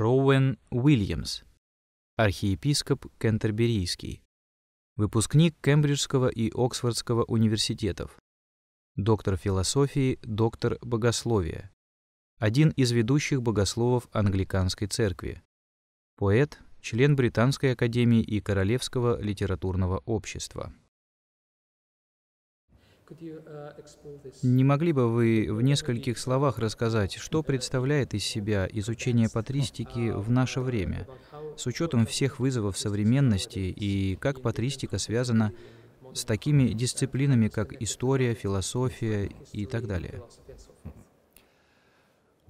Роуэн Уильямс, архиепископ Кентерберийский, выпускник Кембриджского и Оксфордского университетов, доктор философии, доктор богословия, один из ведущих богословов англиканской церкви, поэт, член Британской академии и Королевского литературного общества. Uh, Не могли бы вы в нескольких словах рассказать, что представляет из себя изучение патристики в наше время, с учетом всех вызовов современности и как патристика связана с такими дисциплинами, как история, философия и так далее?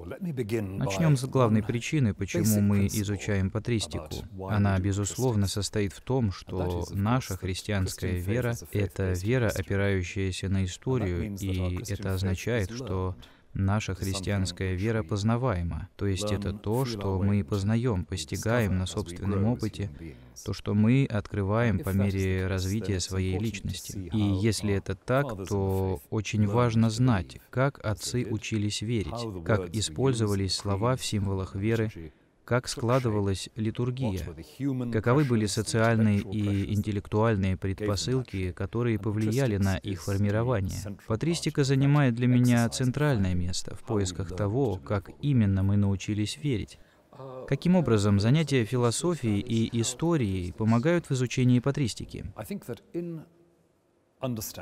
Начнем с главной причины, почему мы изучаем патристику. Она, безусловно, состоит в том, что наша христианская вера — это вера, опирающаяся на историю, и это означает, что Наша христианская вера познаваема, то есть это то, что мы познаем, постигаем на собственном опыте, то, что мы открываем по мере развития своей личности. И если это так, то очень важно знать, как отцы учились верить, как использовались слова в символах веры, как складывалась литургия, каковы были социальные и интеллектуальные предпосылки, которые повлияли на их формирование. Патристика занимает для меня центральное место в поисках того, как именно мы научились верить. Uh, Каким образом занятия философией и историей помогают в изучении патристики?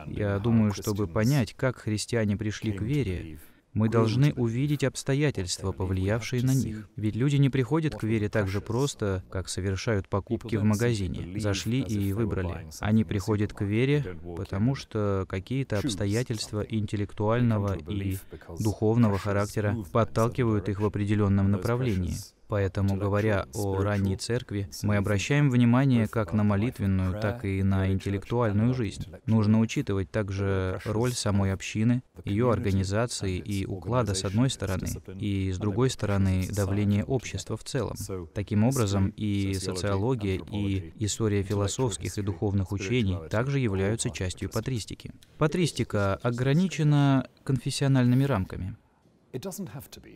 Я думаю, чтобы понять, как христиане пришли к вере, мы должны увидеть обстоятельства, повлиявшие на них. Ведь люди не приходят к вере так же просто, как совершают покупки в магазине. Зашли и выбрали. Они приходят к вере, потому что какие-то обстоятельства интеллектуального и духовного характера подталкивают их в определенном направлении. Поэтому, говоря о ранней церкви, мы обращаем внимание как на молитвенную, так и на интеллектуальную жизнь. Нужно учитывать также роль самой общины, ее организации и уклада с одной стороны, и с другой стороны давление общества в целом. Таким образом, и социология, и история философских и духовных учений также являются частью патристики. Патристика ограничена конфессиональными рамками.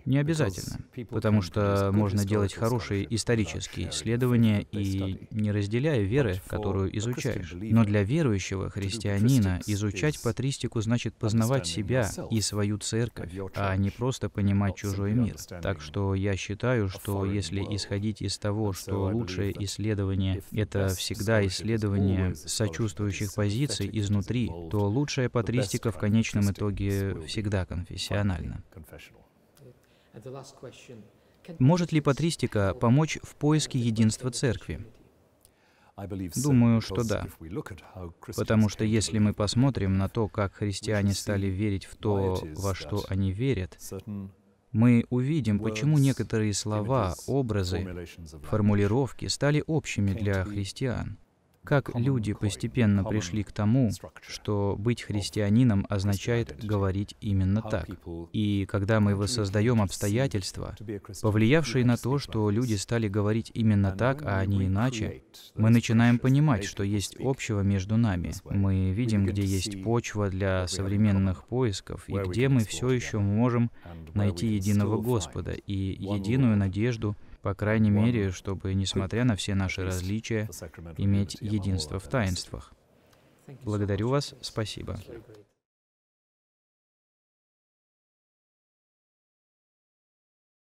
Не обязательно, потому что можно делать хорошие исторические исследования и не разделяя веры, которую изучаешь. Но для верующего христианина изучать патристику значит познавать себя и свою церковь, а не просто понимать чужой мир. Так что я считаю, что если исходить из того, что лучшее исследование — это всегда исследование сочувствующих позиций изнутри, то лучшая патристика в конечном итоге всегда конфессиональна. Может ли патристика помочь в поиске единства церкви? Думаю, что да. Потому что если мы посмотрим на то, как христиане стали верить в то, во что они верят, мы увидим, почему некоторые слова, образы, формулировки стали общими для христиан как люди постепенно пришли к тому, что быть христианином означает говорить именно так. И когда мы воссоздаем обстоятельства, повлиявшие на то, что люди стали говорить именно так, а не иначе, мы начинаем понимать, что есть общего между нами. Мы видим, где есть почва для современных поисков, и где мы все еще можем найти единого Господа и единую надежду — по крайней мере, чтобы, несмотря на все наши различия, иметь единство в таинствах. Благодарю вас, спасибо.